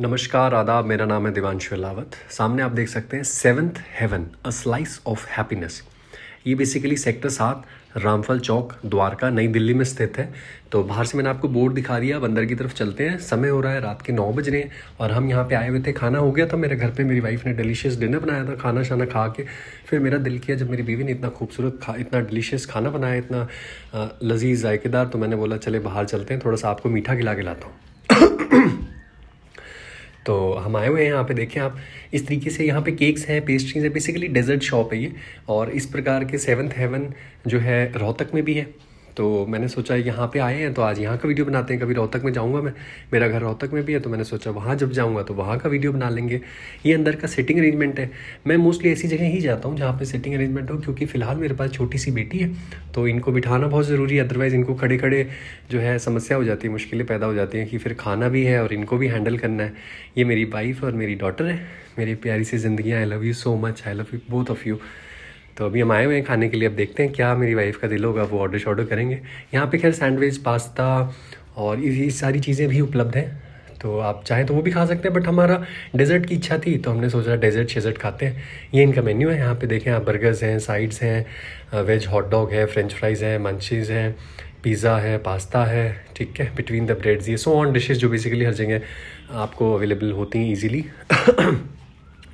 नमस्कार आदाब मेरा नाम है दिवानशु अलावत सामने आप देख सकते हैं seventh heaven a slice of happiness ये बेसिकली सेक्टर सात रामफल चौक द्वारका नई दिल्ली में स्थित है तो बाहर से मैंने आपको बोर्ड दिखा दिया अब अंदर की तरफ चलते हैं समय हो रहा है रात के नौ बज रहे हैं और हम यहाँ पे आए हुए थे खाना हो गया था मेरे घर पे मेरी वाइफ ने डिलीशियस डिनर बनाया था खाना शाना खा के फिर मेरा दिल किया जब मेरी बीवी ने इतना खूबसूरत खा इतना डिलीशियस खाना बनाया इतना लजीज जायकेदार तो मैंने बोला चले बाहर चलते हैं थोड़ा सा आपको मीठा खिला के लाता हूँ तो हम आए हुए हैं यहाँ पे देखें आप इस तरीके से यहाँ पे केक्स हैं पेस्ट्रीज हैं बेसिकली डेजर्ट शॉप है ये और इस प्रकार के सेवन्थ हेवन जो है रोहतक में भी है तो मैंने सोचा यहाँ पे आए हैं तो आज यहाँ का वीडियो बनाते हैं कभी रोहतक में जाऊँगा मैं मेरा घर रोहतक में भी है तो मैंने सोचा वहाँ जब जाऊँगा तो वहाँ का वीडियो बना लेंगे ये अंदर का सिटिंग अरेंजमेंट है मैं मोस्टली ऐसी जगह ही जाता हूँ जहाँ पर सिटिंग अरेंजमेंट हो क्योंकि फ़िलहाल मेरे पास छोटी सी बेटी है तो इनको बिठाना बहुत ज़रूरी है अदरवाइज़ इनको खड़े खड़े जो है समस्या हो जाती है मुश्किलें पैदा हो जाती हैं कि फिर खाना भी है और इनको भी हैंडल करना है ये मेरी वाइफ और मेरी डॉटर है मेरी प्यारी सी ज़िंदगी I love you so much I love you both of you तो अभी हम आए हुए हैं खाने के लिए अब देखते हैं क्या मेरी वाइफ का दिल होगा वो ऑर्डर शॉर्डर करेंगे यहाँ पे खैर सैंडविच पास्ता और ये सारी चीज़ें भी उपलब्ध हैं तो आप चाहें तो वो भी खा सकते हैं बट हमारा डेजर्ट की इच्छा थी तो हमने सोचा डेजर्ट शेजर्ट खाते हैं ये इनका मेन्यू है यहाँ पे देखें आप बर्गर्स हैं साइड्स हैं वेज हॉट डॉग है फ्रेंच फ्राइज़ हैं मंचीज़ हैं पिज़्ज़ा है पास्ता है ठीक है बिटवीन द ब्रेड्स ये सो ऑन डिशेज़ जो बेसिकली हर जगह आपको अवेलेबल होती हैं ईजीली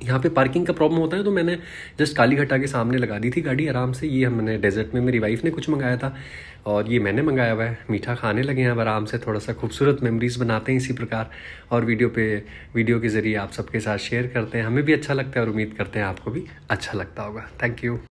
यहाँ पे पार्किंग का प्रॉब्लम होता है तो मैंने जस्ट काली घटा के सामने लगा दी थी गाड़ी आराम से ये हमने डेजर्ट में मेरी वाइफ ने कुछ मंगाया था और ये मैंने मंगाया हुआ है मीठा खाने लगे हैं अब आराम से थोड़ा सा खूबसूरत मेमोरीज़ बनाते हैं इसी प्रकार और वीडियो पे वीडियो के ज़रिए आप सबके साथ शेयर करते हैं हमें भी अच्छा लगता है और उम्मीद करते हैं आपको भी अच्छा लगता होगा थैंक यू